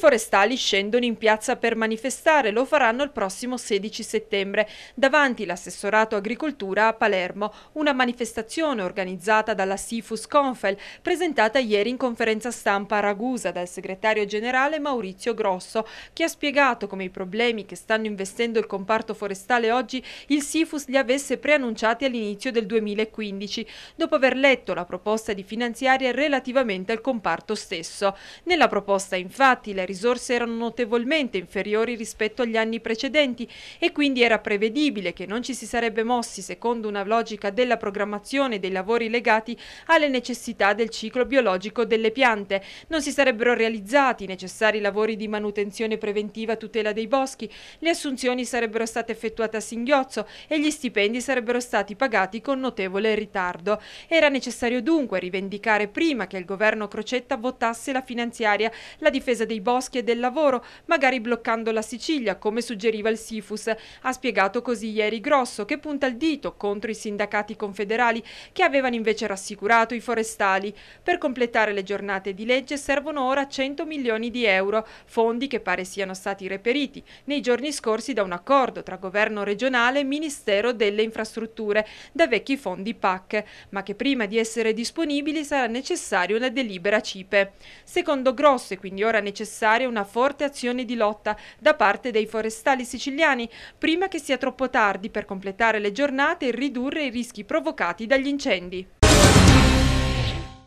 forestali scendono in piazza per manifestare, lo faranno il prossimo 16 settembre davanti l'assessorato agricoltura a Palermo, una manifestazione organizzata dalla Sifus Confel, presentata ieri in conferenza stampa a Ragusa dal segretario generale Maurizio Grosso, che ha spiegato come i problemi che stanno investendo il comparto forestale oggi il Sifus li avesse preannunciati all'inizio del 2015, dopo aver letto la proposta di finanziaria relativamente al comparto stesso. Nella proposta infatti la risorse erano notevolmente inferiori rispetto agli anni precedenti e quindi era prevedibile che non ci si sarebbe mossi secondo una logica della programmazione dei lavori legati alle necessità del ciclo biologico delle piante. Non si sarebbero realizzati i necessari lavori di manutenzione preventiva a tutela dei boschi, le assunzioni sarebbero state effettuate a singhiozzo e gli stipendi sarebbero stati pagati con notevole ritardo. Era necessario dunque rivendicare prima che il governo Crocetta votasse la finanziaria, la difesa dei boschi mosche e del lavoro, magari bloccando la Sicilia, come suggeriva il Sifus. Ha spiegato così ieri Grosso, che punta il dito contro i sindacati confederali, che avevano invece rassicurato i forestali. Per completare le giornate di legge servono ora 100 milioni di euro, fondi che pare siano stati reperiti nei giorni scorsi da un accordo tra governo regionale e Ministero delle Infrastrutture, da vecchi fondi PAC, ma che prima di essere disponibili sarà necessaria una delibera CIPE. Secondo Grosso, è quindi ora necessario necessaria una forte azione di lotta da parte dei forestali siciliani prima che sia troppo tardi per completare le giornate e ridurre i rischi provocati dagli incendi.